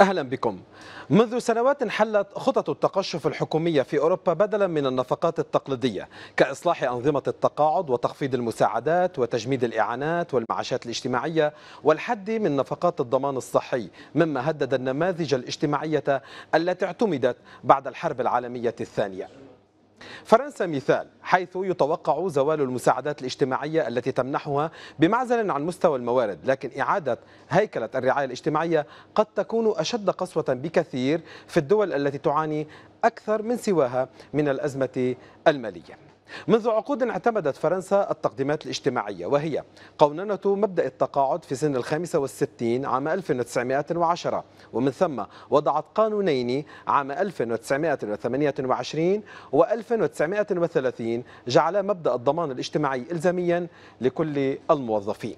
أهلا بكم منذ سنوات حلت خطط التقشف الحكومية في أوروبا بدلا من النفقات التقليدية كإصلاح أنظمة التقاعد وتخفيض المساعدات وتجميد الإعانات والمعاشات الاجتماعية والحد من نفقات الضمان الصحي مما هدد النماذج الاجتماعية التي اعتمدت بعد الحرب العالمية الثانية فرنسا مثال حيث يتوقع زوال المساعدات الاجتماعية التي تمنحها بمعزل عن مستوى الموارد لكن إعادة هيكلة الرعاية الاجتماعية قد تكون أشد قسوة بكثير في الدول التي تعاني أكثر من سواها من الأزمة المالية منذ عقود اعتمدت فرنسا التقديمات الاجتماعية وهي قوننة مبدأ التقاعد في سن الخامسة والستين عام 1910 ومن ثم وضعت قانونين عام 1928 و 1930 جعل مبدأ الضمان الاجتماعي إلزاميا لكل الموظفين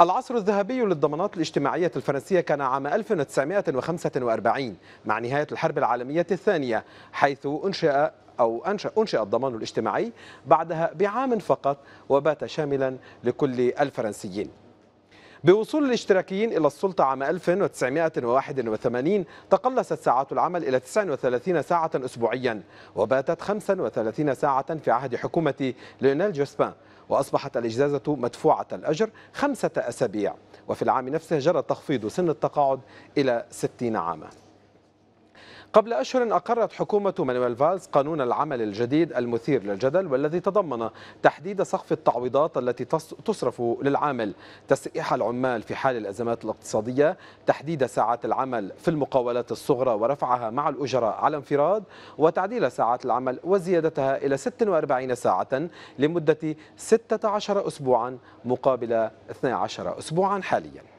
العصر الذهبي للضمانات الاجتماعية الفرنسية كان عام 1945 مع نهاية الحرب العالمية الثانية حيث أنشئ أو أنشأ أنشأ الضمان الاجتماعي بعدها بعام فقط وبات شاملا لكل الفرنسيين بوصول الاشتراكيين إلى السلطة عام 1981 تقلصت ساعات العمل إلى 39 ساعة أسبوعيا وباتت 35 ساعة في عهد حكومة ليونيل جوسبان وأصبحت الإجازة مدفوعة الأجر خمسة أسابيع وفي العام نفسه جرى تخفيض سن التقاعد إلى 60 عاماً قبل أشهر أقرت حكومة مانويل فالز قانون العمل الجديد المثير للجدل والذي تضمن تحديد سقف التعويضات التي تصرف للعامل تسريح العمال في حال الأزمات الاقتصادية تحديد ساعات العمل في المقاولات الصغرى ورفعها مع الأجراء على انفراد وتعديل ساعات العمل وزيادتها إلى 46 ساعة لمدة 16 أسبوعا مقابل 12 أسبوعا حاليا